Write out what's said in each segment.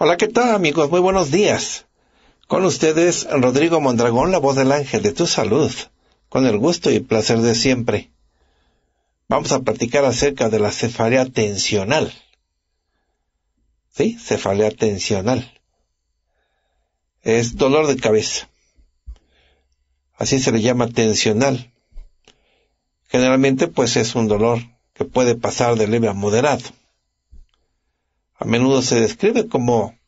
Hola, ¿qué tal amigos? Muy buenos días. Con ustedes, Rodrigo Mondragón, la voz del ángel de tu salud, con el gusto y placer de siempre. Vamos a platicar acerca de la cefalea tensional. ¿Sí? Cefalea tensional. Es dolor de cabeza. Así se le llama tensional. Generalmente pues es un dolor que puede pasar de leve a moderado. A menudo se describe como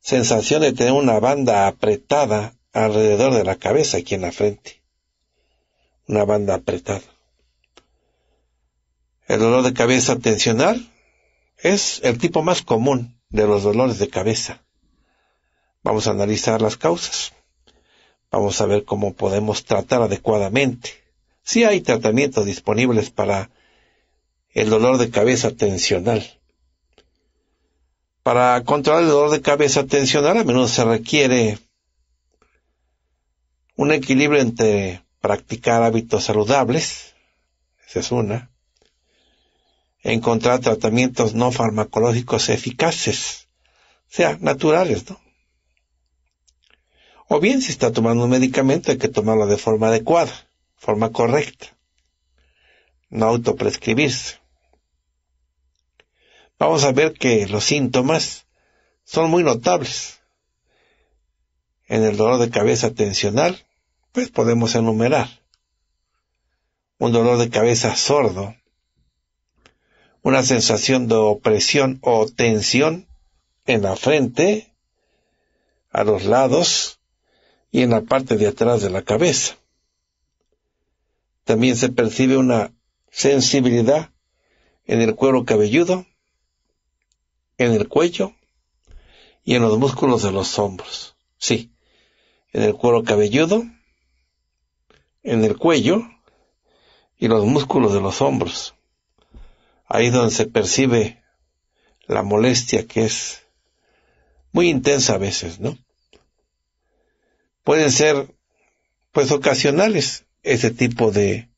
sensación de tener una banda apretada alrededor de la cabeza, aquí en la frente. Una banda apretada. El dolor de cabeza tensional es el tipo más común de los dolores de cabeza. Vamos a analizar las causas. Vamos a ver cómo podemos tratar adecuadamente. Si hay tratamientos disponibles para el dolor de cabeza tensional. Para controlar el dolor de cabeza tensional a menudo se requiere un equilibrio entre practicar hábitos saludables, esa es una, encontrar tratamientos no farmacológicos eficaces, o sea, naturales, ¿no? O bien si está tomando un medicamento hay que tomarlo de forma adecuada, forma correcta, no autoprescribirse vamos a ver que los síntomas son muy notables. En el dolor de cabeza tensional, pues podemos enumerar un dolor de cabeza sordo, una sensación de opresión o tensión en la frente, a los lados y en la parte de atrás de la cabeza. También se percibe una sensibilidad en el cuero cabelludo, en el cuello y en los músculos de los hombros. Sí, en el cuero cabelludo, en el cuello y los músculos de los hombros. Ahí donde se percibe la molestia que es muy intensa a veces, ¿no? Pueden ser, pues, ocasionales ese tipo de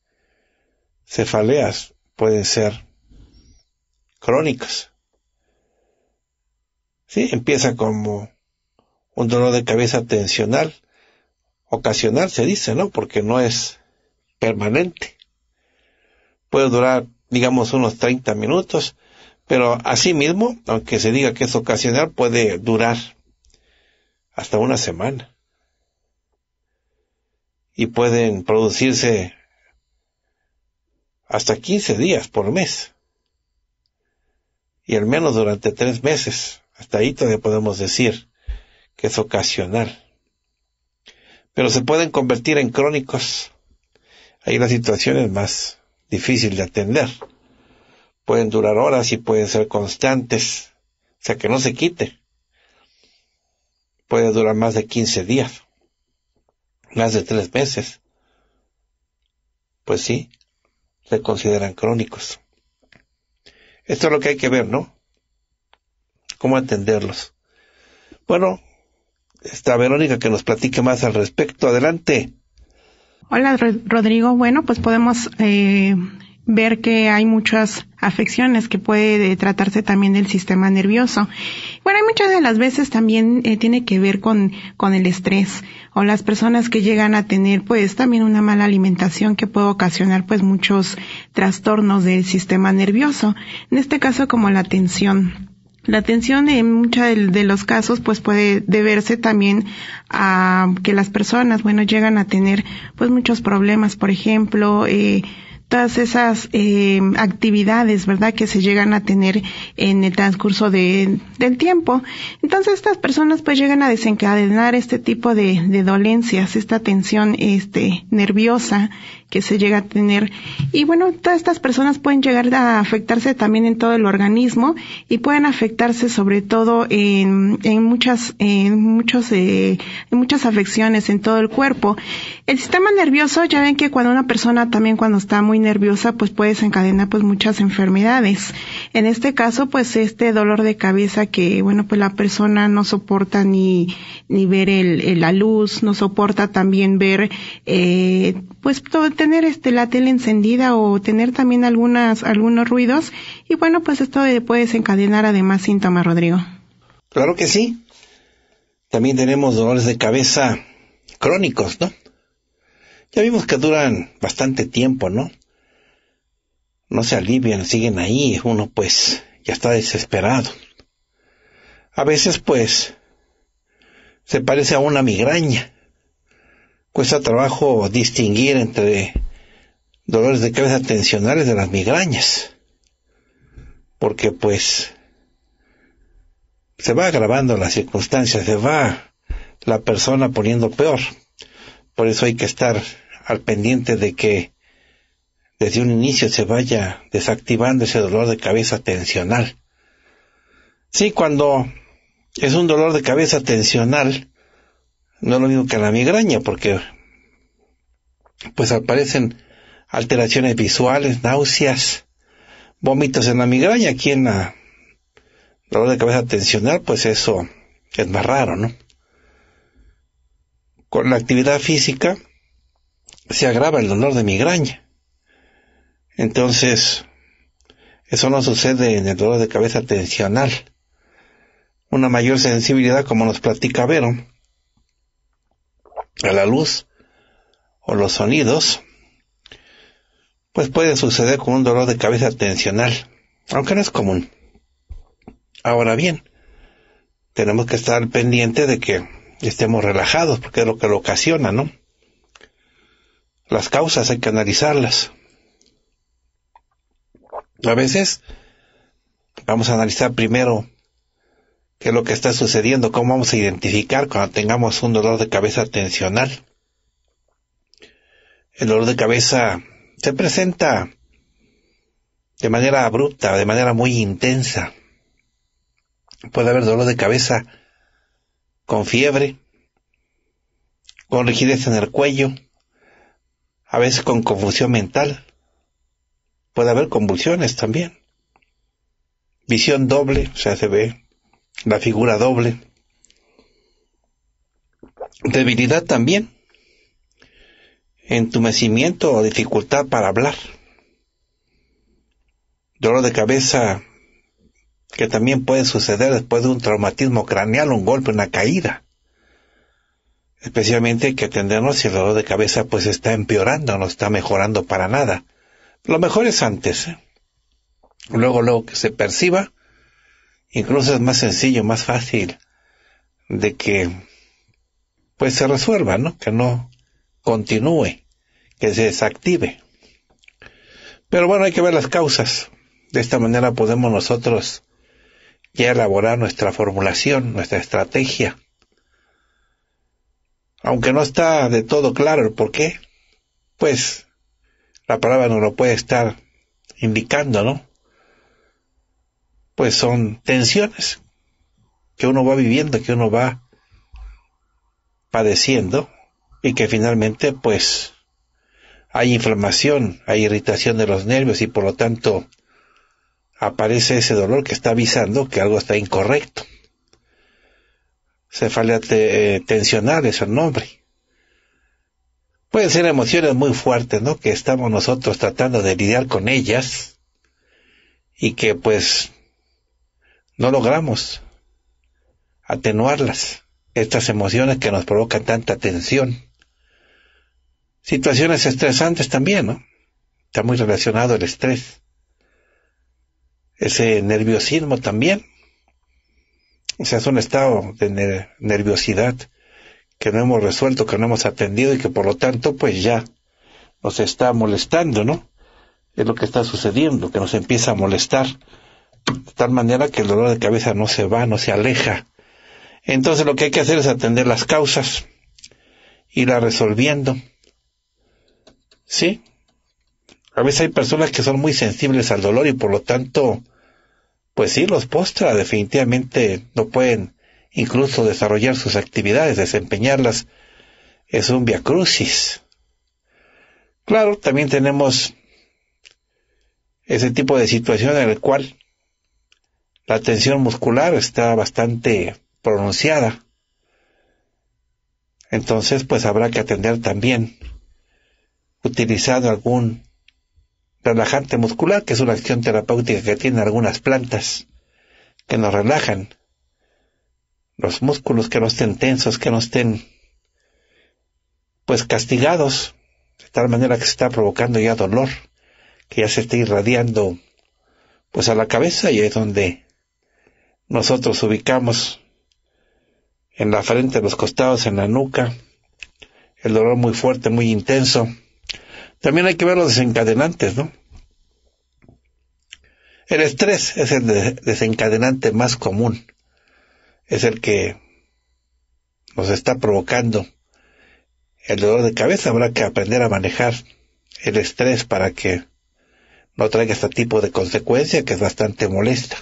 cefaleas, pueden ser crónicas. ¿sí? Empieza como un dolor de cabeza tensional, ocasional se dice, ¿no? Porque no es permanente. Puede durar, digamos, unos 30 minutos, pero asimismo, aunque se diga que es ocasional, puede durar hasta una semana. Y pueden producirse hasta 15 días por mes. Y al menos durante tres meses. Hasta ahí todavía podemos decir que es ocasional. Pero se pueden convertir en crónicos. Ahí la situación es más difícil de atender. Pueden durar horas y pueden ser constantes. O sea, que no se quite. Puede durar más de 15 días. Más de tres meses. Pues sí, se consideran crónicos. Esto es lo que hay que ver, ¿no? cómo atenderlos. Bueno, está Verónica que nos platique más al respecto. Adelante. Hola, Rodrigo. Bueno, pues podemos eh, ver que hay muchas afecciones que puede eh, tratarse también del sistema nervioso. Bueno, muchas de las veces también eh, tiene que ver con, con el estrés o las personas que llegan a tener pues también una mala alimentación que puede ocasionar pues muchos trastornos del sistema nervioso. En este caso como la tensión la tensión en muchos de los casos pues puede deberse también a que las personas, bueno, llegan a tener pues muchos problemas, por ejemplo, eh, todas esas eh, actividades, ¿verdad?, que se llegan a tener en el transcurso de, del tiempo. Entonces, estas personas pues llegan a desencadenar este tipo de, de dolencias, esta tensión este, nerviosa que se llega a tener. Y bueno, todas estas personas pueden llegar a afectarse también en todo el organismo y pueden afectarse sobre todo en, en muchas, en muchos, eh, en muchas afecciones en todo el cuerpo. El sistema nervioso, ya ven que cuando una persona también cuando está muy nerviosa, pues puede desencadenar pues muchas enfermedades. En este caso, pues este dolor de cabeza que, bueno, pues la persona no soporta ni, ni ver la luz, no soporta también ver, eh, pues todo tener este la tele encendida o tener también algunas algunos ruidos y bueno, pues esto puede desencadenar además síntomas, Rodrigo. Claro que sí. También tenemos dolores de cabeza crónicos, ¿no? Ya vimos que duran bastante tiempo, ¿no? No se alivian, siguen ahí, uno pues ya está desesperado. A veces pues se parece a una migraña cuesta trabajo distinguir entre dolores de cabeza tensionales de las migrañas, porque pues se va agravando las circunstancias, se va la persona poniendo peor. Por eso hay que estar al pendiente de que desde un inicio se vaya desactivando ese dolor de cabeza tensional. Sí, cuando es un dolor de cabeza tensional, no lo mismo que la migraña, porque pues aparecen alteraciones visuales, náuseas, vómitos en la migraña, aquí en la dolor de cabeza tensional, pues eso es más raro, ¿no? Con la actividad física se agrava el dolor de migraña. Entonces, eso no sucede en el dolor de cabeza tensional. Una mayor sensibilidad, como nos platica Vero, a la luz o los sonidos, pues puede suceder con un dolor de cabeza tensional, aunque no es común. Ahora bien, tenemos que estar pendiente de que estemos relajados, porque es lo que lo ocasiona, ¿no? Las causas hay que analizarlas. A veces vamos a analizar primero qué es lo que está sucediendo, cómo vamos a identificar cuando tengamos un dolor de cabeza tensional. El dolor de cabeza se presenta de manera abrupta, de manera muy intensa. Puede haber dolor de cabeza con fiebre, con rigidez en el cuello, a veces con confusión mental. Puede haber convulsiones también. Visión doble, o sea, se ve la figura doble. Debilidad también. Entumecimiento o dificultad para hablar. Dolor de cabeza que también puede suceder después de un traumatismo craneal, un golpe, una caída. Especialmente hay que atendernos si el dolor de cabeza pues está empeorando, no está mejorando para nada. Lo mejor es antes. Luego, luego que se perciba, incluso es más sencillo, más fácil de que pues se resuelva, ¿no? Que no continúe, que se desactive. Pero bueno, hay que ver las causas. De esta manera podemos nosotros ya elaborar nuestra formulación, nuestra estrategia. Aunque no está de todo claro el por qué, pues la palabra nos lo puede estar indicando, ¿no? pues son tensiones que uno va viviendo, que uno va padeciendo y que finalmente pues hay inflamación, hay irritación de los nervios y por lo tanto aparece ese dolor que está avisando que algo está incorrecto. se eh, tensional es el nombre. Pueden ser emociones muy fuertes, ¿no? Que estamos nosotros tratando de lidiar con ellas y que pues no logramos atenuarlas, estas emociones que nos provocan tanta tensión. Situaciones estresantes también, ¿no? Está muy relacionado el estrés. Ese nerviosismo también. O sea, es un estado de nerviosidad que no hemos resuelto, que no hemos atendido y que por lo tanto pues ya nos está molestando, ¿no? Es lo que está sucediendo, que nos empieza a molestar de tal manera que el dolor de cabeza no se va, no se aleja. Entonces lo que hay que hacer es atender las causas, y la resolviendo. ¿Sí? A veces hay personas que son muy sensibles al dolor y por lo tanto, pues sí, los postra, definitivamente no pueden incluso desarrollar sus actividades, desempeñarlas. Es un viacrucis. Claro, también tenemos ese tipo de situación en el cual la tensión muscular está bastante pronunciada. Entonces, pues habrá que atender también utilizando algún relajante muscular, que es una acción terapéutica que tiene algunas plantas, que nos relajan los músculos, que no estén tensos, que no estén pues castigados, de tal manera que se está provocando ya dolor, que ya se está irradiando pues a la cabeza y es donde nosotros ubicamos en la frente, en los costados, en la nuca, el dolor muy fuerte, muy intenso. También hay que ver los desencadenantes, ¿no? El estrés es el desencadenante más común, es el que nos está provocando el dolor de cabeza. Habrá que aprender a manejar el estrés para que no traiga este tipo de consecuencia que es bastante molesta.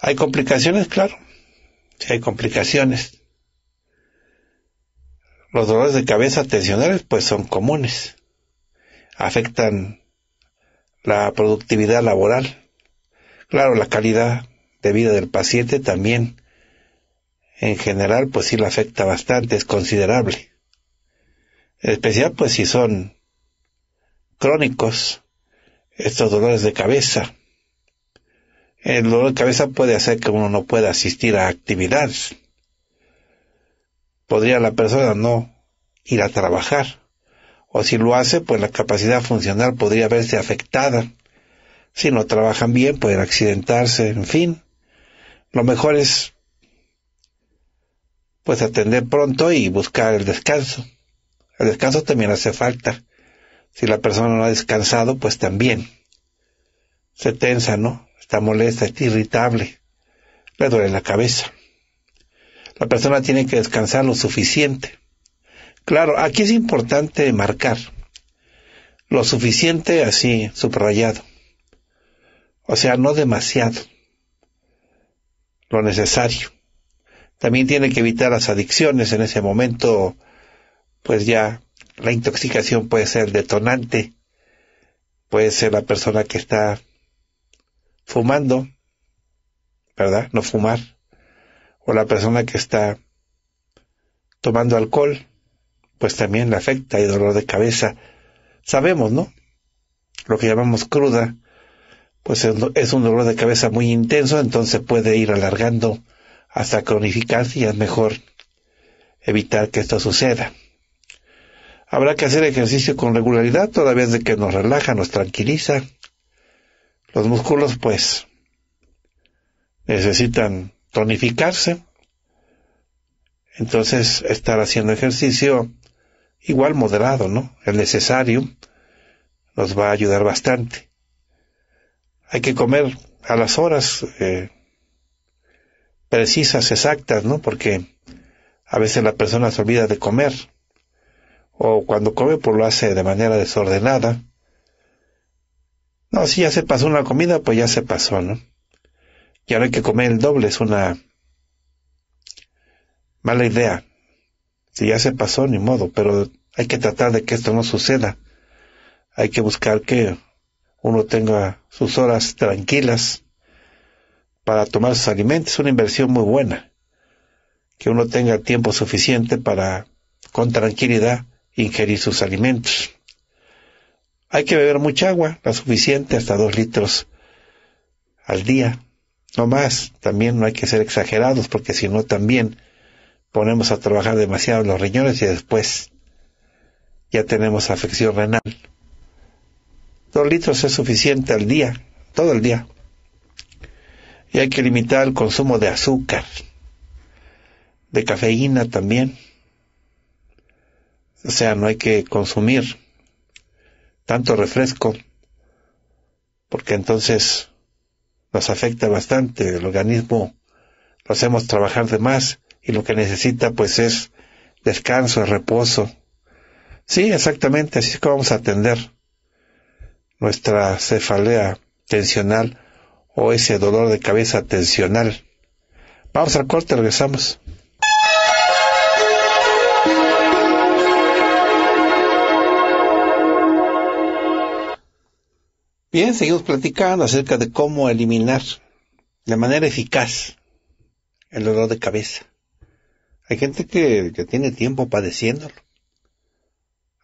¿Hay complicaciones? Claro. Sí, hay complicaciones. Los dolores de cabeza tensionales pues son comunes. Afectan la productividad laboral. Claro, la calidad de vida del paciente también en general pues sí la afecta bastante, es considerable. En especial pues si son crónicos estos dolores de cabeza. El dolor de cabeza puede hacer que uno no pueda asistir a actividades. Podría la persona no ir a trabajar. O si lo hace, pues la capacidad funcional podría verse afectada. Si no trabajan bien, pueden accidentarse, en fin. Lo mejor es pues atender pronto y buscar el descanso. El descanso también hace falta. Si la persona no ha descansado, pues también. Se tensa, ¿no? está molesta, está irritable, le duele la cabeza. La persona tiene que descansar lo suficiente. Claro, aquí es importante marcar lo suficiente así, subrayado. O sea, no demasiado. Lo necesario. También tiene que evitar las adicciones en ese momento, pues ya la intoxicación puede ser el detonante, puede ser la persona que está fumando, ¿verdad? No fumar. O la persona que está tomando alcohol, pues también le afecta, el dolor de cabeza. Sabemos, ¿no? Lo que llamamos cruda, pues es un dolor de cabeza muy intenso, entonces puede ir alargando hasta cronificarse y es mejor evitar que esto suceda. Habrá que hacer ejercicio con regularidad, todavía vez de que nos relaja, nos tranquiliza, los músculos pues necesitan tonificarse. Entonces estar haciendo ejercicio igual moderado, ¿no? El necesario nos va a ayudar bastante. Hay que comer a las horas eh, precisas, exactas, ¿no? Porque a veces la persona se olvida de comer o cuando come pues lo hace de manera desordenada no, si ya se pasó una comida, pues ya se pasó, ¿no? Y ahora hay que comer el doble, es una mala idea. Si ya se pasó, ni modo, pero hay que tratar de que esto no suceda. Hay que buscar que uno tenga sus horas tranquilas para tomar sus alimentos. Es una inversión muy buena. Que uno tenga tiempo suficiente para, con tranquilidad, ingerir sus alimentos. Hay que beber mucha agua, la suficiente, hasta dos litros al día, no más. También no hay que ser exagerados, porque si no también ponemos a trabajar demasiado los riñones y después ya tenemos afección renal. Dos litros es suficiente al día, todo el día. Y hay que limitar el consumo de azúcar, de cafeína también. O sea, no hay que consumir tanto refresco, porque entonces nos afecta bastante, el organismo lo hacemos trabajar de más y lo que necesita pues es descanso, reposo. Sí, exactamente, así es como vamos a atender nuestra cefalea tensional o ese dolor de cabeza tensional. Vamos al corte, regresamos. Bien, seguimos platicando acerca de cómo eliminar de manera eficaz el dolor de cabeza. Hay gente que, tiene tiempo padeciéndolo.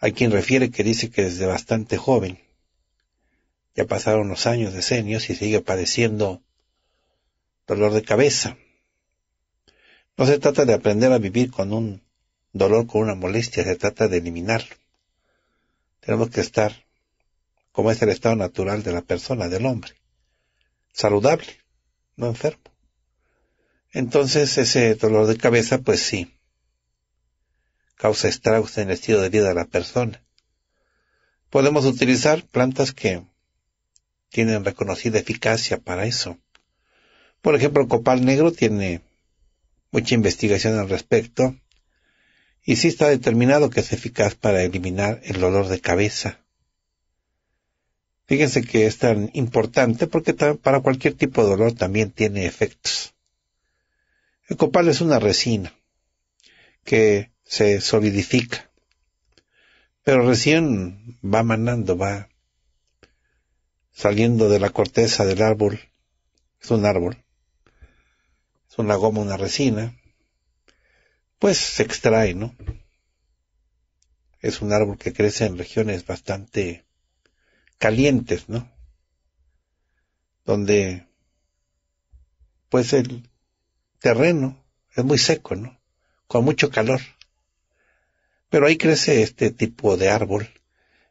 Hay quien refiere que dice que desde bastante joven ya pasaron los años, decenios y sigue padeciendo dolor de cabeza. No se trata de aprender a vivir con un dolor, con una molestia, se trata de eliminarlo. Tenemos que estar como es el estado natural de la persona, del hombre. Saludable, no enfermo. Entonces ese dolor de cabeza, pues sí, causa estragos en el estilo de vida de la persona. Podemos utilizar plantas que tienen reconocida eficacia para eso. Por ejemplo, el copal negro tiene mucha investigación al respecto y sí está determinado que es eficaz para eliminar el dolor de cabeza. Fíjense que es tan importante porque para cualquier tipo de dolor también tiene efectos. El copal es una resina que se solidifica, pero recién va manando, va saliendo de la corteza del árbol. Es un árbol, es una goma, una resina, pues se extrae, ¿no? Es un árbol que crece en regiones bastante calientes, ¿no? Donde, pues el terreno es muy seco, ¿no? Con mucho calor. Pero ahí crece este tipo de árbol.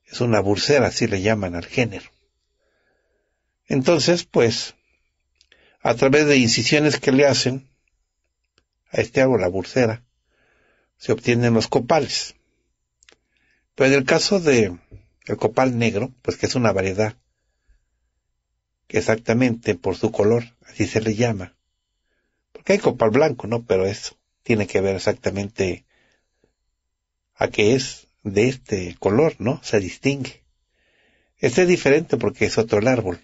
Es una bursera, así le llaman al género. Entonces, pues, a través de incisiones que le hacen a este árbol, la bursera, se obtienen los copales. Pero en el caso de el copal negro, pues que es una variedad, exactamente por su color, así se le llama. Porque hay copal blanco, ¿no? Pero eso tiene que ver exactamente a que es de este color, ¿no? Se distingue. Este es diferente porque es otro el árbol.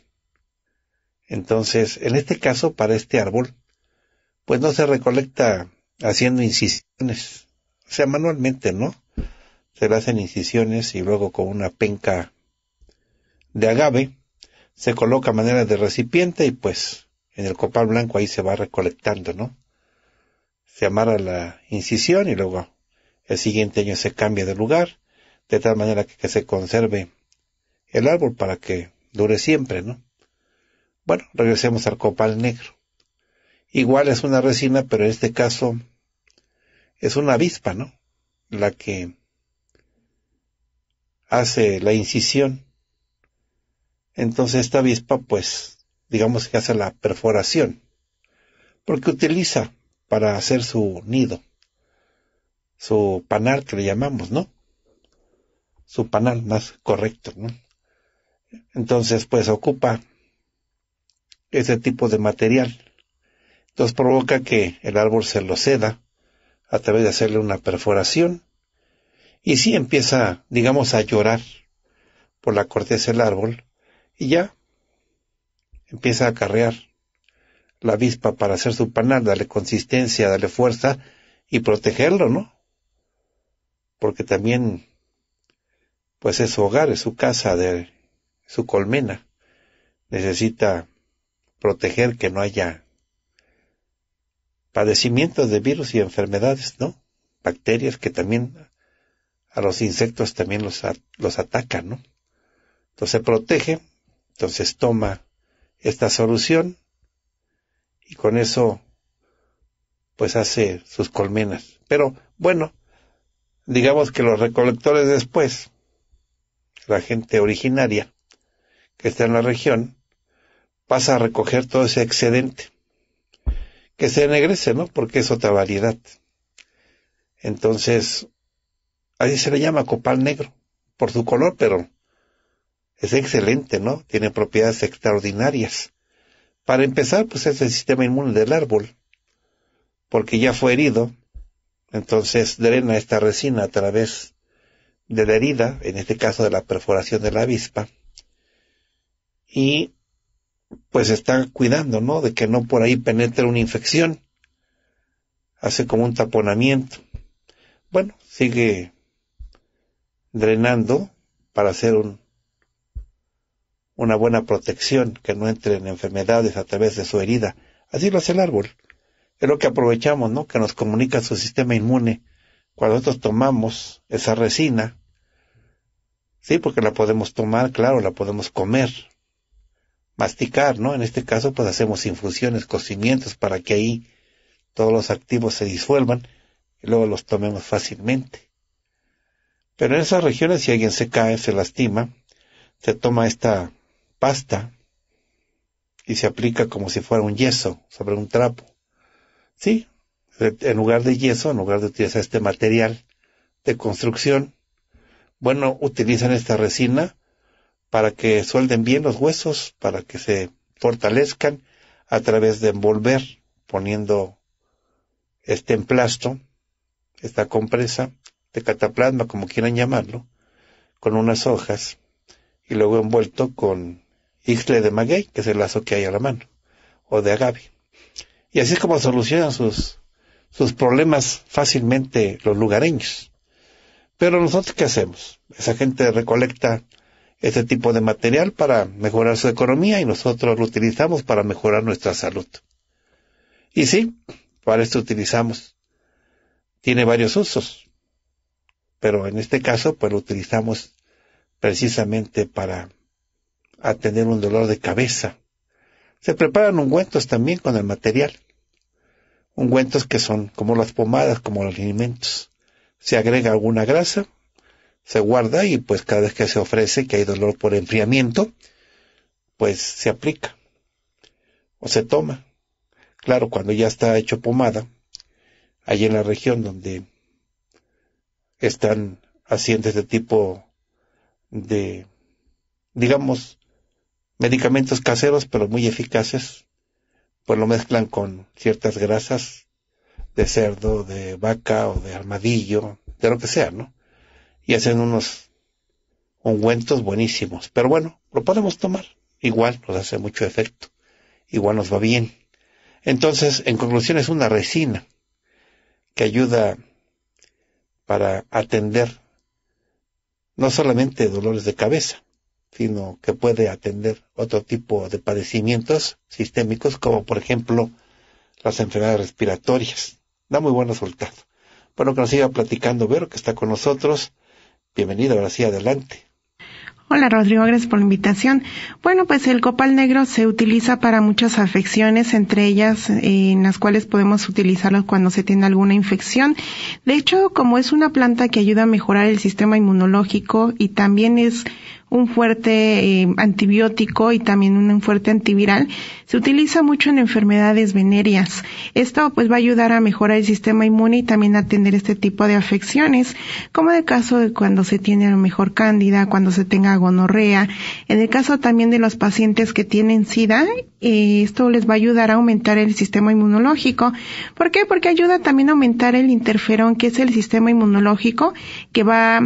Entonces, en este caso, para este árbol, pues no se recolecta haciendo incisiones, o sea, manualmente, ¿no? se le hacen incisiones y luego con una penca de agave se coloca a manera de recipiente y pues en el copal blanco ahí se va recolectando, ¿no? Se amarra la incisión y luego el siguiente año se cambia de lugar, de tal manera que, que se conserve el árbol para que dure siempre, ¿no? Bueno, regresemos al copal negro. Igual es una resina, pero en este caso es una avispa, ¿no? La que hace la incisión. Entonces esta avispa, pues, digamos que hace la perforación, porque utiliza para hacer su nido, su panal que le llamamos, ¿no? Su panal más correcto, ¿no? Entonces, pues ocupa ese tipo de material. Entonces provoca que el árbol se lo ceda a través de hacerle una perforación y sí empieza, digamos, a llorar por la corteza del árbol y ya empieza a acarrear la avispa para hacer su panal, darle consistencia, darle fuerza y protegerlo, ¿no? Porque también, pues es su hogar, es su casa, de, su colmena. Necesita proteger que no haya padecimientos de virus y enfermedades, ¿no? Bacterias que también a los insectos también los, los ataca, ¿no? Entonces se protege, entonces toma esta solución y con eso pues hace sus colmenas. Pero bueno, digamos que los recolectores después, la gente originaria que está en la región, pasa a recoger todo ese excedente que se ennegrece, ¿no? Porque es otra variedad. Entonces, Así se le llama copal negro, por su color, pero es excelente, ¿no? Tiene propiedades extraordinarias. Para empezar, pues es el sistema inmune del árbol, porque ya fue herido, entonces drena esta resina a través de la herida, en este caso de la perforación de la avispa, y pues está cuidando, ¿no? De que no por ahí penetre una infección. Hace como un taponamiento. Bueno, sigue drenando para hacer un, una buena protección, que no entren enfermedades a través de su herida. Así lo hace el árbol. Es lo que aprovechamos, ¿no? Que nos comunica su sistema inmune. Cuando nosotros tomamos esa resina, sí, porque la podemos tomar, claro, la podemos comer, masticar, ¿no? En este caso, pues hacemos infusiones, cocimientos para que ahí todos los activos se disuelvan y luego los tomemos fácilmente. Pero en esas regiones, si alguien se cae, se lastima, se toma esta pasta y se aplica como si fuera un yeso sobre un trapo. Sí, en lugar de yeso, en lugar de utilizar este material de construcción, bueno, utilizan esta resina para que suelden bien los huesos, para que se fortalezcan a través de envolver, poniendo este emplasto, esta compresa, de cataplasma, como quieran llamarlo, con unas hojas y luego envuelto con isle de maguey, que es el lazo que hay a la mano, o de agave. Y así es como solucionan sus, sus problemas fácilmente los lugareños. Pero nosotros, ¿qué hacemos? Esa gente recolecta este tipo de material para mejorar su economía y nosotros lo utilizamos para mejorar nuestra salud. Y sí, para esto utilizamos. Tiene varios usos pero en este caso pues lo utilizamos precisamente para atender un dolor de cabeza. Se preparan ungüentos también con el material. Ungüentos que son como las pomadas, como los alimentos. Se agrega alguna grasa, se guarda y pues cada vez que se ofrece que hay dolor por enfriamiento, pues se aplica o se toma. Claro, cuando ya está hecho pomada, allí en la región donde están haciendo este tipo de, digamos, medicamentos caseros, pero muy eficaces, pues lo mezclan con ciertas grasas de cerdo, de vaca o de armadillo, de lo que sea, ¿no? Y hacen unos ungüentos buenísimos. Pero bueno, lo podemos tomar. Igual nos hace mucho efecto. Igual nos va bien. Entonces, en conclusión, es una resina que ayuda para atender no solamente dolores de cabeza, sino que puede atender otro tipo de padecimientos sistémicos, como por ejemplo las enfermedades respiratorias. Da muy buen resultado. Bueno, que nos siga platicando Vero, que está con nosotros. Bienvenido, ahora sí, adelante. Hola Rodrigo, gracias por la invitación. Bueno, pues el copal negro se utiliza para muchas afecciones, entre ellas en las cuales podemos utilizarlo cuando se tiene alguna infección. De hecho, como es una planta que ayuda a mejorar el sistema inmunológico y también es un fuerte eh, antibiótico y también un fuerte antiviral. Se utiliza mucho en enfermedades venéreas. Esto pues va a ayudar a mejorar el sistema inmune y también a atender este tipo de afecciones, como en el caso de cuando se tiene a lo mejor cándida, cuando se tenga gonorrea. En el caso también de los pacientes que tienen SIDA, eh, esto les va a ayudar a aumentar el sistema inmunológico. ¿Por qué? Porque ayuda también a aumentar el interferón, que es el sistema inmunológico que va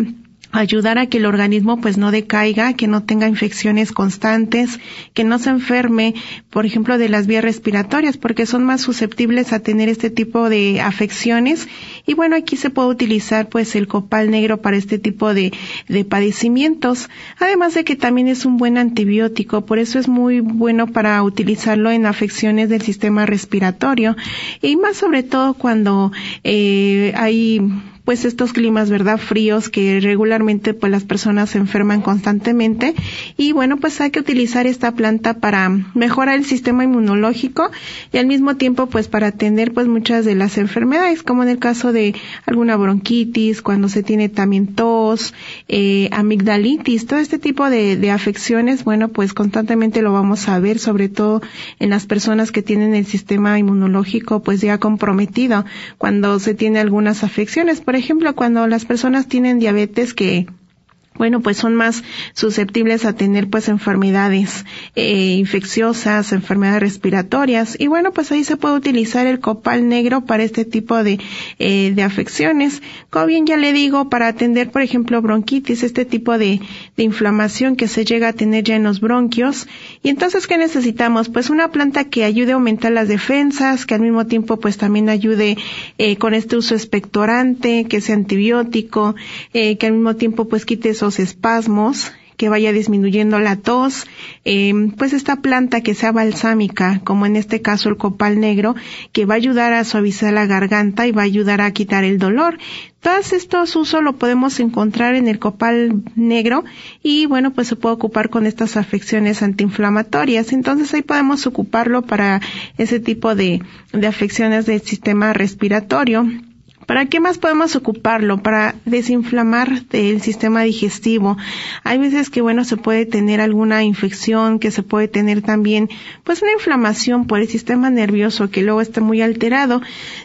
ayudar a que el organismo pues no decaiga, que no tenga infecciones constantes, que no se enferme, por ejemplo, de las vías respiratorias, porque son más susceptibles a tener este tipo de afecciones. Y bueno, aquí se puede utilizar pues el copal negro para este tipo de, de padecimientos, además de que también es un buen antibiótico, por eso es muy bueno para utilizarlo en afecciones del sistema respiratorio y más sobre todo cuando eh, hay pues estos climas, ¿verdad? Fríos que regularmente pues las personas se enferman constantemente y bueno, pues hay que utilizar esta planta para mejorar el sistema inmunológico y al mismo tiempo pues para atender pues muchas de las enfermedades, como en el caso de alguna bronquitis, cuando se tiene también tos, eh, amigdalitis, todo este tipo de, afecciones, bueno, pues constantemente lo vamos a ver, sobre todo en las personas que tienen el sistema inmunológico pues ya comprometido, cuando se tiene algunas afecciones, por ejemplo, cuando las personas tienen diabetes que bueno, pues son más susceptibles a tener pues enfermedades eh, infecciosas, enfermedades respiratorias y bueno, pues ahí se puede utilizar el copal negro para este tipo eh, de, afecciones. Como bien ya le digo, para atender por ejemplo bronquitis, este tipo de, de inflamación que se llega a tener ya en los bronquios y entonces, ¿qué necesitamos? Pues una planta que ayude a aumentar las defensas, que al mismo tiempo pues también ayude eh, con este uso expectorante, que sea antibiótico, eh, que al mismo tiempo pues quite esos espasmos que vaya disminuyendo la tos, eh, pues esta planta que sea balsámica, como en este caso el copal negro, que va a ayudar a suavizar la garganta y va a ayudar a quitar el dolor. Todos estos usos lo podemos encontrar en el copal negro y bueno, pues se puede ocupar con estas afecciones antiinflamatorias. Entonces ahí podemos ocuparlo para ese tipo de afecciones del sistema respiratorio. ¿Para qué más podemos ocuparlo? Para desinflamar el sistema digestivo. Hay veces que, bueno, se puede tener alguna infección, que se puede tener también, pues, una inflamación por el sistema nervioso que luego está muy alterado.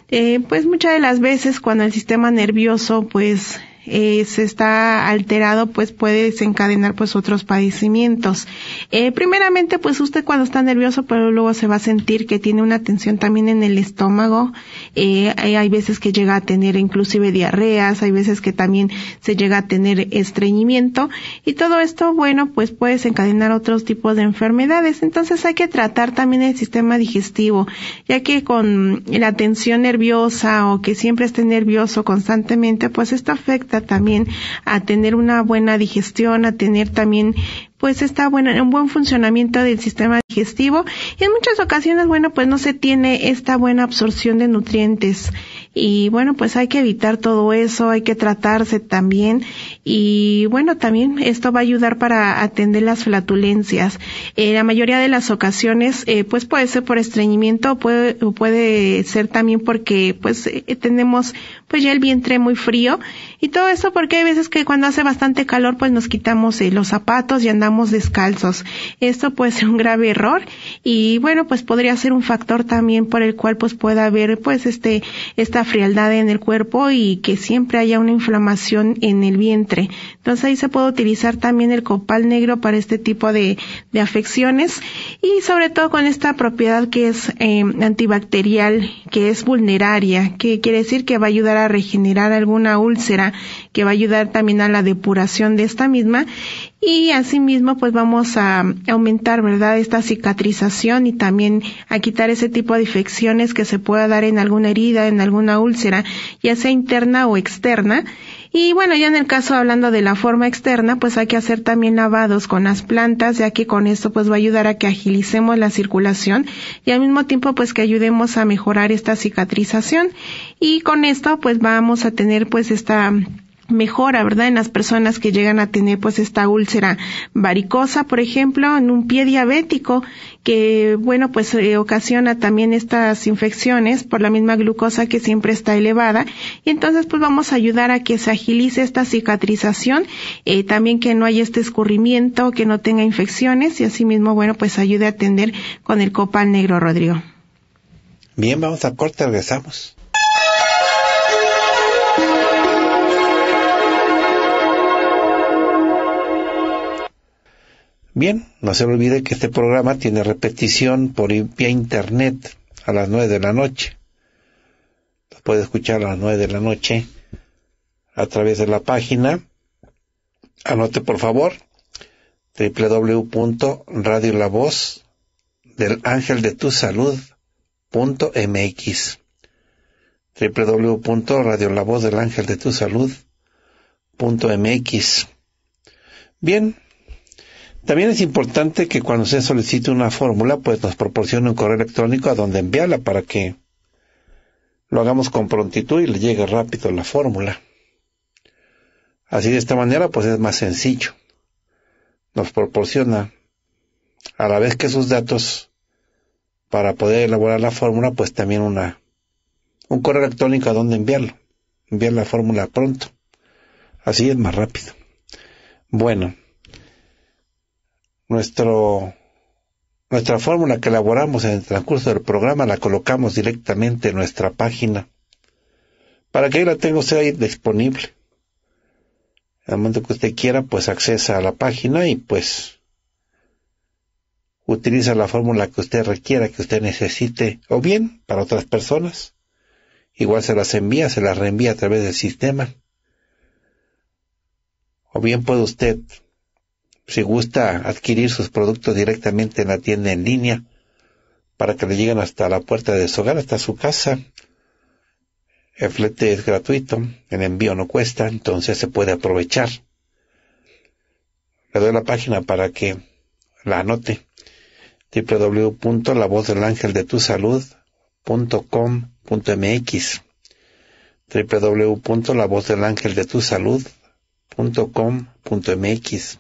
Eh, pues muchas de las veces cuando el sistema nervioso, pues, eh, se está alterado, pues puede desencadenar pues otros padecimientos. Eh, primeramente, pues usted cuando está nervioso, pero luego se va a sentir que tiene una tensión también en el estómago. Eh, hay veces que llega a tener inclusive diarreas, hay veces que también se llega a tener estreñimiento y todo esto, bueno, pues puede desencadenar otros tipos de enfermedades. Entonces hay que tratar también el sistema digestivo, ya que con la tensión nerviosa o que siempre esté nervioso constantemente, pues esto afecta también a tener una buena digestión, a tener también pues está bueno, un buen funcionamiento del sistema digestivo y en muchas ocasiones, bueno, pues no se tiene esta buena absorción de nutrientes. Y bueno, pues hay que evitar todo eso, hay que tratarse también y bueno, también esto va a ayudar para atender las flatulencias. En eh, la mayoría de las ocasiones, eh, pues puede ser por estreñimiento, puede, puede ser también porque pues eh, tenemos pues ya el vientre muy frío y todo eso porque hay veces que cuando hace bastante calor pues nos quitamos los zapatos y andamos descalzos. Esto puede ser un grave error y bueno pues podría ser un factor también por el cual pues pueda haber pues este esta frialdad en el cuerpo y que siempre haya una inflamación en el vientre. Entonces ahí se puede utilizar también el copal negro para este tipo de, afecciones y sobre todo con esta propiedad que es eh, antibacterial, que es vulneraria, que quiere decir que va a ayudar a regenerar alguna úlcera, que va a ayudar también a la depuración de esta misma y asimismo, pues vamos a aumentar, ¿verdad?, esta cicatrización y también a quitar ese tipo de infecciones que se pueda dar en alguna herida, en alguna úlcera, ya sea interna o externa. Y bueno, ya en el caso hablando de la forma externa, pues hay que hacer también lavados con las plantas, ya que con esto pues va a ayudar a que agilicemos la circulación y al mismo tiempo pues que ayudemos a mejorar esta cicatrización. Y con esto pues vamos a tener pues esta mejora, ¿verdad? En las personas que llegan a tener pues esta úlcera varicosa, por ejemplo, en un pie diabético, que bueno, pues eh, ocasiona también estas infecciones por la misma glucosa que siempre está elevada. Y entonces pues vamos a ayudar a que se agilice esta cicatrización, eh, también que no haya este escurrimiento, que no tenga infecciones y asimismo, bueno, pues ayude a atender con el copal negro, Rodrigo. Bien, vamos a corte, regresamos. Bien, no se olvide que este programa tiene repetición por vía internet a las nueve de la noche. Lo puede escuchar a las 9 de la noche a través de la página. Anote por favor www.radiolavozdelangeldetusalud.mx www.radiolavozdelangeldetusalud.mx Bien, también es importante que cuando se solicite una fórmula, pues nos proporcione un correo electrónico a donde enviarla para que lo hagamos con prontitud y le llegue rápido la fórmula. Así de esta manera, pues es más sencillo. Nos proporciona, a la vez que sus datos, para poder elaborar la fórmula, pues también una, un correo electrónico a donde enviarlo. Enviar la fórmula pronto. Así es más rápido. Bueno nuestro nuestra fórmula que elaboramos en el transcurso del programa la colocamos directamente en nuestra página para que la tenga usted ahí disponible. En el momento que usted quiera, pues accesa a la página y pues utiliza la fórmula que usted requiera, que usted necesite, o bien para otras personas. Igual se las envía, se las reenvía a través del sistema. O bien puede usted si gusta adquirir sus productos directamente en la tienda en línea, para que le lleguen hasta la puerta de su hogar, hasta su casa. El flete es gratuito, el envío no cuesta, entonces se puede aprovechar. Le doy la página para que la anote. www.lavozdelangeldetusalud.com.mx www.lavozdelangeldetusalud.com.mx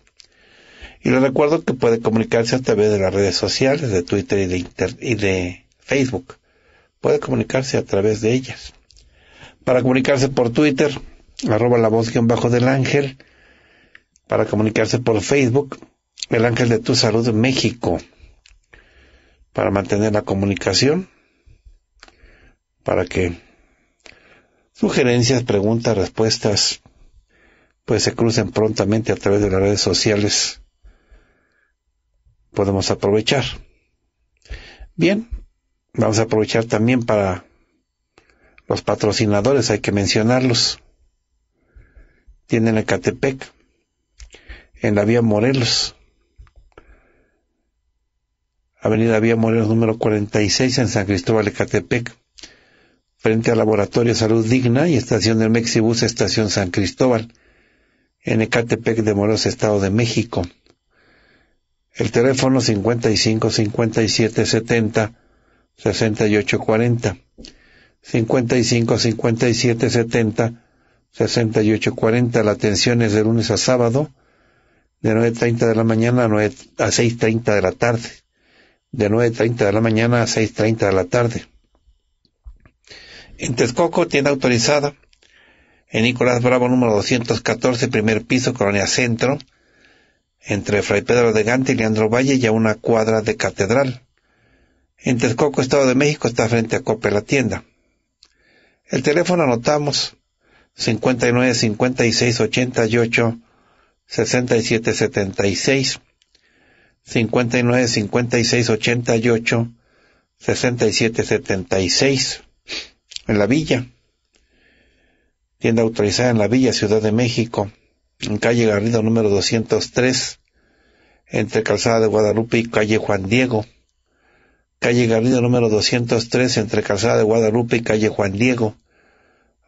y les recuerdo que puede comunicarse a través de las redes sociales, de Twitter y de, y de Facebook. Puede comunicarse a través de ellas. Para comunicarse por Twitter, arroba la voz bajo del ángel. Para comunicarse por Facebook, el ángel de tu salud México. Para mantener la comunicación. Para que sugerencias, preguntas, respuestas, pues se crucen prontamente a través de las redes sociales podemos aprovechar. Bien, vamos a aprovechar también para los patrocinadores, hay que mencionarlos. Tienen Ecatepec, en la vía Morelos, Avenida Vía Morelos número 46 en San Cristóbal Ecatepec, frente al Laboratorio Salud Digna y estación del Mexibus Estación San Cristóbal, en Ecatepec de Morelos, Estado de México. El teléfono 55 57 70 68 40. 55 57 70 68 40. La atención es de lunes a sábado, de 9.30 de la mañana a, a 6.30 de la tarde. De 9.30 de la mañana a 6.30 de la tarde. En Texcoco, tienda autorizada. En Nicolás Bravo, número 214, primer piso, Colonia Centro entre Fray Pedro de Gante y Leandro Valle y a una cuadra de Catedral. En Texcoco, Estado de México, está frente a Cope la tienda. El teléfono anotamos 59 56 88 67 76 59 56 88 67 76 en la villa. Tienda autorizada en la villa Ciudad de México calle Garrido número 203, entre Calzada de Guadalupe y calle Juan Diego. Calle Garrido número 203, entre Calzada de Guadalupe y calle Juan Diego.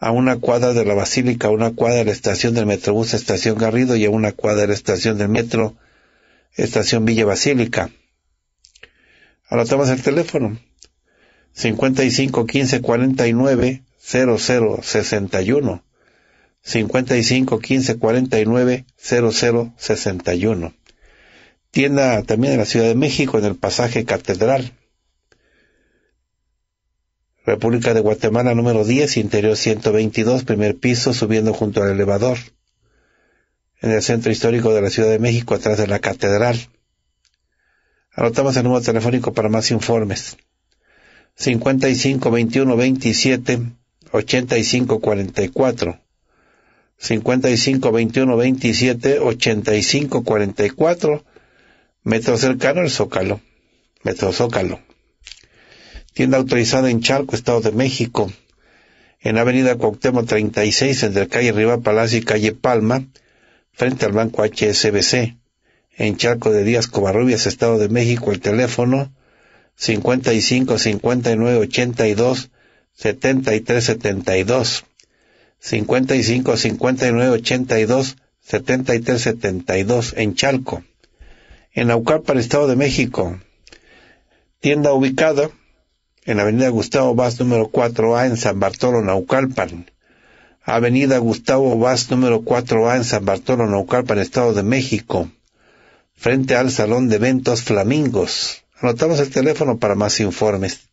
A una cuadra de la Basílica, a una cuadra de la estación del Metrobús Estación Garrido y a una cuadra de la estación del Metro Estación Villa Basílica. Ahora tomas el teléfono. 55 15 55 15 49 Tienda también en la Ciudad de México, en el pasaje Catedral. República de Guatemala número 10, interior 122, primer piso, subiendo junto al elevador. En el centro histórico de la Ciudad de México, atrás de la Catedral. Anotamos el número telefónico para más informes. 55 21 27 85 44. 55 21 27 y cuatro, metro cercano al Zócalo metro Zócalo tienda autorizada en Charco Estado de México en Avenida Cuauhtémoc 36 entre calle Riva Palacio y calle Palma frente al banco HSBC en Charco de Díaz Covarrubias Estado de México el teléfono 55 tres, setenta y dos. 55 59 82 73 72 en Chalco. En Naucalpan, Estado de México. Tienda ubicada en Avenida Gustavo Vaz número 4A en San Bartolo, Naucalpan. Avenida Gustavo Vaz número 4A en San Bartolo, Naucalpan, Estado de México. Frente al Salón de Eventos Flamingos. Anotamos el teléfono para más informes.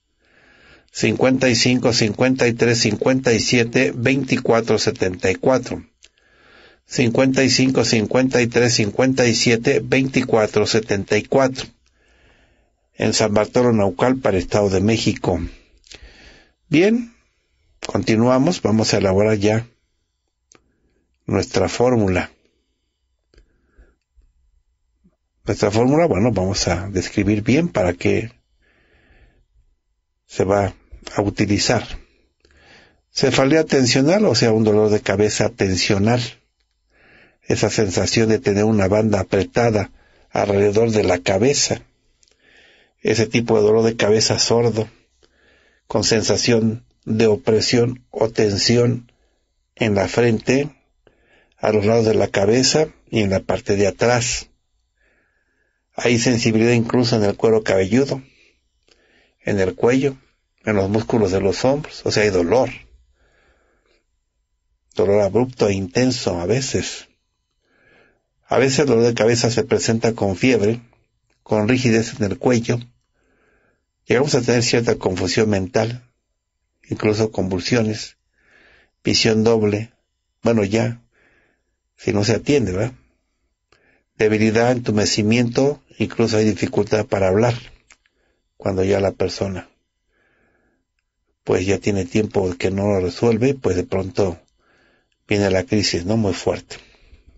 55 53 57 24 74. 55 53 57 24 74. En San Bartolo para el Estado de México. Bien, continuamos, vamos a elaborar ya nuestra fórmula. Nuestra fórmula, bueno, vamos a describir bien para que se va a utilizar. Cefalea tensional, o sea, un dolor de cabeza tensional. Esa sensación de tener una banda apretada alrededor de la cabeza. Ese tipo de dolor de cabeza sordo, con sensación de opresión o tensión en la frente, a los lados de la cabeza y en la parte de atrás. Hay sensibilidad incluso en el cuero cabelludo en el cuello, en los músculos de los hombros, o sea, hay dolor. Dolor abrupto e intenso a veces. A veces el dolor de cabeza se presenta con fiebre, con rigidez en el cuello. Llegamos a tener cierta confusión mental, incluso convulsiones, visión doble. Bueno, ya, si no se atiende, ¿verdad? Debilidad, entumecimiento, incluso hay dificultad para hablar cuando ya la persona pues ya tiene tiempo que no lo resuelve, pues de pronto viene la crisis, ¿no? Muy fuerte.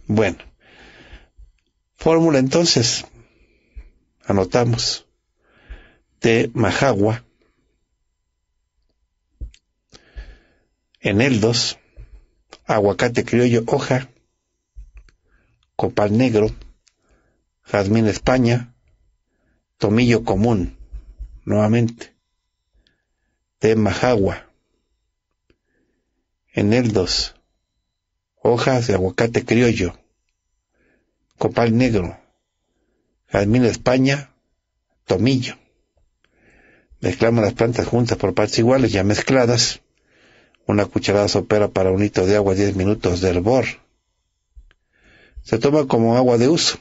Bueno, fórmula entonces, anotamos, de Majagua, eneldos, aguacate criollo hoja, copal negro, jazmín España, tomillo común, nuevamente. Temajagua. Eneldos. Hojas de aguacate criollo. Copal negro. Jazmín de España. Tomillo. Mezclamos las plantas juntas por partes iguales, ya mezcladas. Una cucharada sopera para un hito de agua, 10 minutos de hervor. Se toma como agua de uso.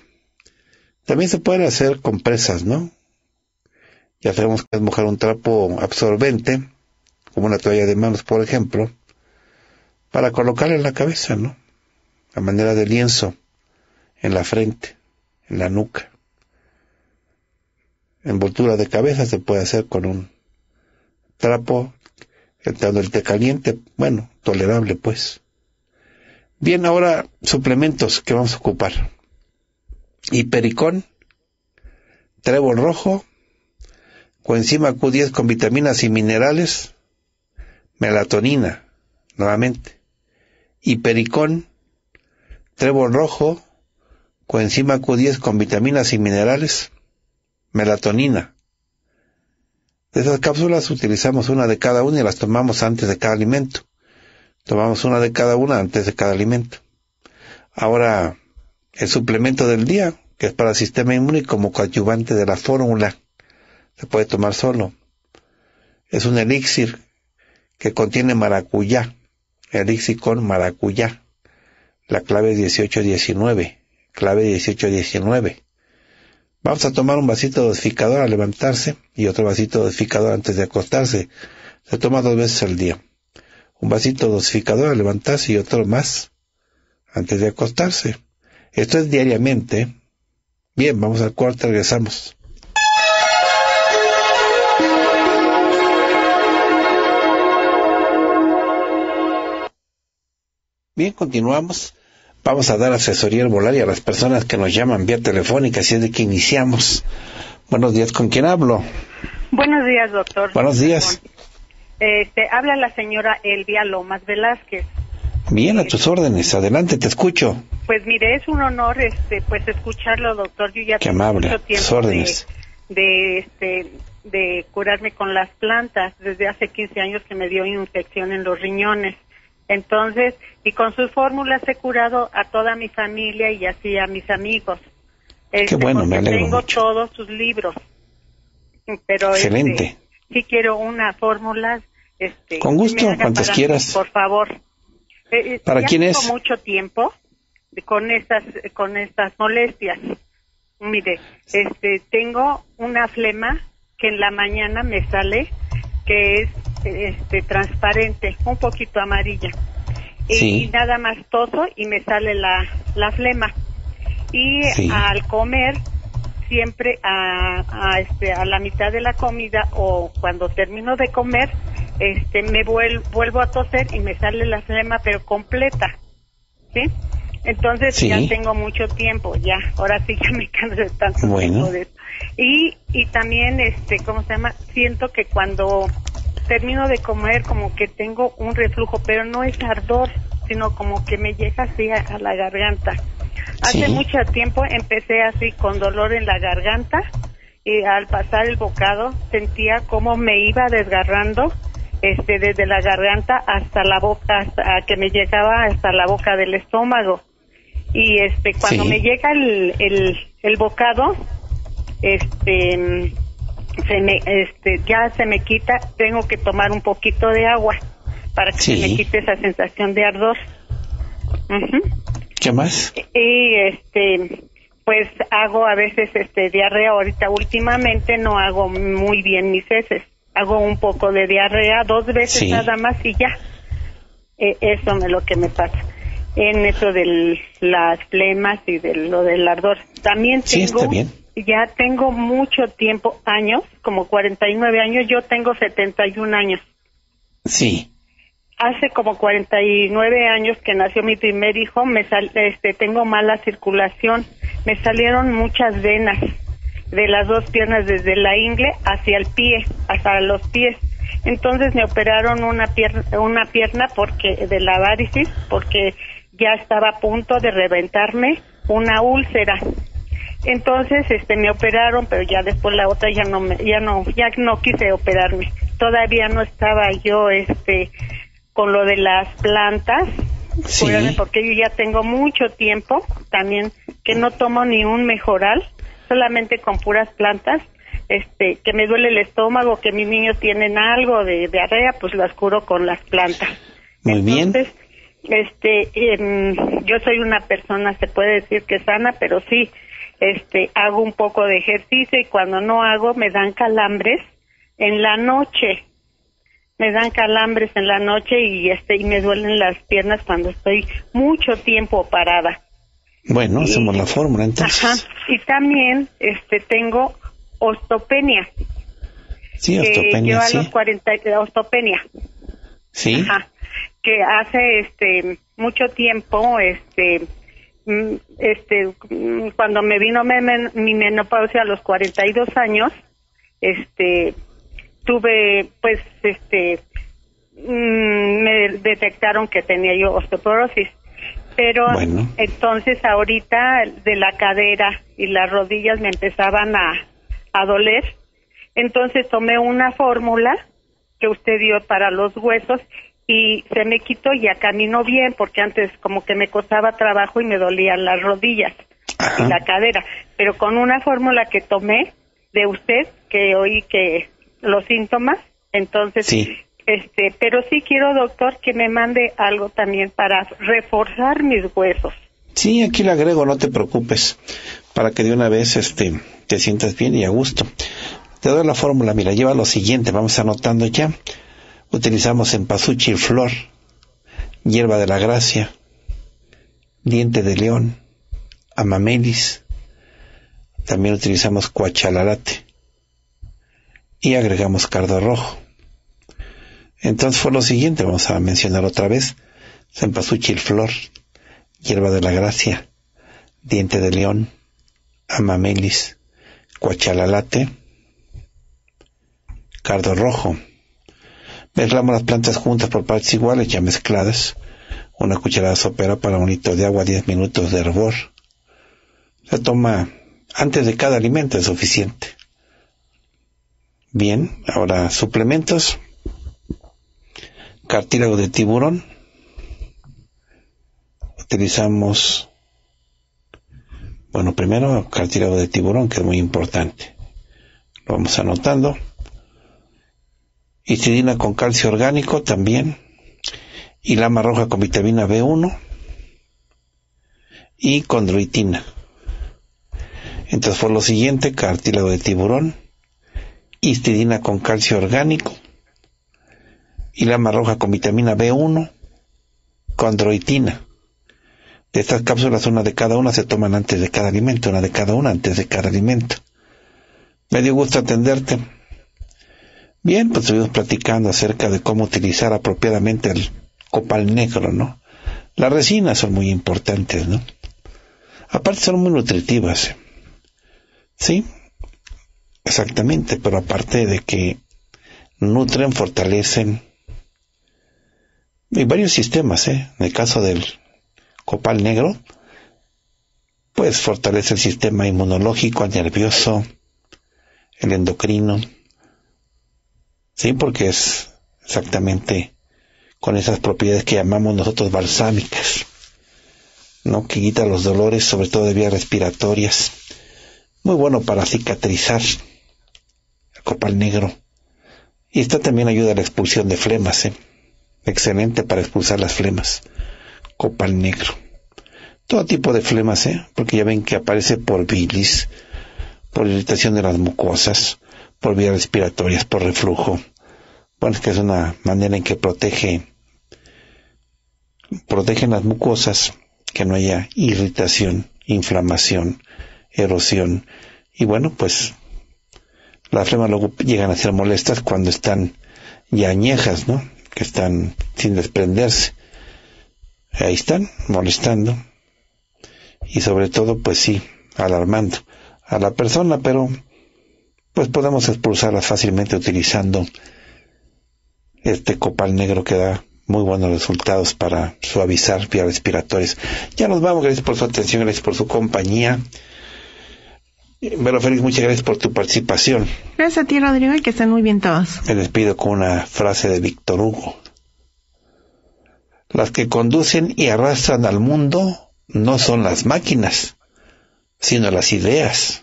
También se pueden hacer compresas, ¿no? Ya sabemos que mojar un trapo absorbente, como una toalla de manos, por ejemplo, para colocarle en la cabeza, ¿no? A manera de lienzo, en la frente, en la nuca. Envoltura de cabeza se puede hacer con un trapo, entrando el té caliente, bueno, tolerable pues. Bien, ahora suplementos que vamos a ocupar. Hipericón, trébol rojo, coenzima Q10 con vitaminas y minerales, melatonina, nuevamente, hipericón, trébol rojo, coenzima Q10 con vitaminas y minerales, melatonina. De esas cápsulas utilizamos una de cada una y las tomamos antes de cada alimento. Tomamos una de cada una antes de cada alimento. Ahora, el suplemento del día, que es para el sistema inmune como coadyuvante de la fórmula se puede tomar solo. Es un elixir que contiene maracuyá, elixir con maracuyá. La clave 18 1819, clave 18-19. Vamos a tomar un vasito dosificador al levantarse y otro vasito dosificador antes de acostarse. Se toma dos veces al día. Un vasito dosificador al levantarse y otro más antes de acostarse. Esto es diariamente. Bien, vamos al cuarto, regresamos. Bien, continuamos. Vamos a dar asesoría y a las personas que nos llaman vía telefónica, así es de que iniciamos. Buenos días, ¿con quién hablo? Buenos días, doctor. Buenos días. Este, habla la señora Elvia Lomas Velázquez. Bien, a tus órdenes. Adelante, te escucho. Pues mire, es un honor este, pues escucharlo, doctor. Yo ya Qué tiempo De, este, de curarme con las plantas desde hace 15 años que me dio infección en los riñones. Entonces, y con sus fórmulas he curado a toda mi familia y así a mis amigos. Qué este, bueno, me alegro Tengo todos sus libros. Pero este, Excelente. Este, sí quiero una fórmula. Este, con gusto, cuantas quieras. por favor. Eh, eh, ¿Para quién es? mucho tiempo con estas, con estas molestias. Mire, este, tengo una flema que en la mañana me sale que es este, transparente, un poquito amarilla y nada más toso y me sale la, la flema. Y al comer, siempre a, a, este, a la mitad de la comida o cuando termino de comer, este, me vuelvo vuelvo a toser y me sale la flema, pero completa. ¿Sí? Entonces ya tengo mucho tiempo, ya. Ahora sí que me canso de tanto de Y, y también, este, ¿cómo se llama? Siento que cuando termino de comer como que tengo un reflujo, pero no es ardor, sino como que me llega así a, la garganta. Hace mucho tiempo empecé así con dolor en la garganta y al pasar el bocado sentía como me iba desgarrando este desde la garganta hasta la boca hasta que me llegaba hasta la boca del estómago y este cuando me llega el, el, el bocado este se me, este, ya se me quita, tengo que tomar un poquito de agua para que se me quite esa sensación de ardor. ¿Qué más? Y este, pues hago a veces este diarrea. Ahorita últimamente no hago muy bien mis heces. Hago un poco de diarrea dos veces nada más y ya. E, eso es lo que me pasa. En eso de las flemas y de lo del ardor. También tengo sí, está bien ya tengo mucho tiempo, años, como 49 años, yo tengo 71 años. Sí. Hace como 49 años que nació mi primer hijo, me este, tengo mala circulación, me salieron muchas venas de las dos piernas desde la ingle hacia el pie, hasta los pies. Entonces me operaron una pierna, una pierna porque de la varicis porque ya estaba a punto de reventarme una úlcera entonces, este, me operaron, pero ya después la otra ya no, me, ya no, ya no quise operarme. Todavía no estaba yo, este, con lo de las plantas, porque yo ya tengo mucho tiempo también que no tomo ni un mejoral, solamente con puras plantas. Este, que me duele el estómago, que mis niños tienen algo de diarrea, pues las curo con las plantas. Muy Entonces, Este, em, yo soy una persona, se puede decir que sana, pero sí, este, hago un poco de ejercicio y cuando no hago me dan calambres en la noche. Me dan calambres en la noche y este y me duelen las piernas cuando estoy mucho tiempo parada. Bueno, hacemos la fórmula entonces. Y también este tengo ostopenia. Sí, ostopenia. yo a los 40 eh, osteopenia Sí. Que hace este mucho tiempo este Mm, este, mm, cuando me vino mi menopausia a los 42 años, este, tuve, pues, este, mm, me detectaron que tenía yo osteoporosis. Pero entonces ahorita de la cadera y las rodillas me empezaban a doler. Entonces tomé una fórmula que usted dio para los huesos y se me quitó y ya camino bien porque antes como que me costaba trabajo y me dolían las rodillas y la cadera, pero con una fórmula que tomé de usted que oí que los síntomas, entonces sí. este, pero sí quiero doctor que me mande algo también para reforzar mis huesos. Sí, aquí le agrego, no te preocupes, para que de una vez este te sientas bien y a gusto. Te doy la fórmula, mira, lleva lo siguiente, vamos anotando ya. Utilizamos y flor, hierba de la gracia, diente de león, amamelis. También utilizamos cuachalalate y agregamos cardo rojo. Entonces fue lo siguiente, vamos a mencionar otra vez, y flor, hierba de la gracia, diente de león, amamelis, cuachalalate, cardo rojo, Mezclamos las plantas juntas por partes iguales ya mezcladas. Una cucharada sopera para un litro de agua, 10 minutos de hervor. Se toma antes de cada alimento es suficiente. Bien, ahora suplementos. Cartílago de tiburón. Utilizamos, bueno, primero cartílago de tiburón, que es muy importante. Lo vamos anotando histidina con calcio orgánico también, y lama roja con vitamina B1 y condroitina. Entonces fue lo siguiente, cartílago de tiburón, histidina con calcio orgánico, y lama roja con vitamina B1, condroitina. De estas cápsulas, una de cada una se toman antes de cada alimento, una de cada una antes de cada alimento. Me dio gusto atenderte. Bien, pues estuvimos platicando acerca de cómo utilizar apropiadamente el copal negro, ¿no? Las resinas son muy importantes, ¿no? Aparte son muy nutritivas. ¿eh? Sí, exactamente, pero aparte de que nutren, fortalecen Hay varios sistemas, ¿eh? En el caso del copal negro, pues fortalece el sistema inmunológico, el nervioso, el endocrino, Sí, porque es exactamente con esas propiedades que llamamos nosotros balsámicas, ¿no? Que quita los dolores, sobre todo de vías respiratorias. Muy bueno para cicatrizar el copal negro. Y esta también ayuda a la expulsión de flemas, ¿eh? Excelente para expulsar las flemas. Copal negro. Todo tipo de flemas, ¿eh? Porque ya ven que aparece por bilis, por irritación de las mucosas, por vías respiratorias, por reflujo. Bueno, es que es una manera en que protege, protegen las mucosas, que no haya irritación, inflamación, erosión. Y bueno, pues las flemas luego llegan a ser molestas cuando están ya añejas, ¿no? Que están sin desprenderse. Ahí están, molestando. Y sobre todo, pues sí, alarmando a la persona, pero pues podemos expulsarlas fácilmente utilizando este copal negro que da muy buenos resultados para suavizar vías respiratorias. Ya nos vamos, gracias por su atención, gracias por su compañía. Vero Félix, muchas gracias por tu participación. Gracias a ti, Rodrigo, que estén muy bien todos. Me despido con una frase de Víctor Hugo. Las que conducen y arrastran al mundo no son las máquinas, sino las ideas.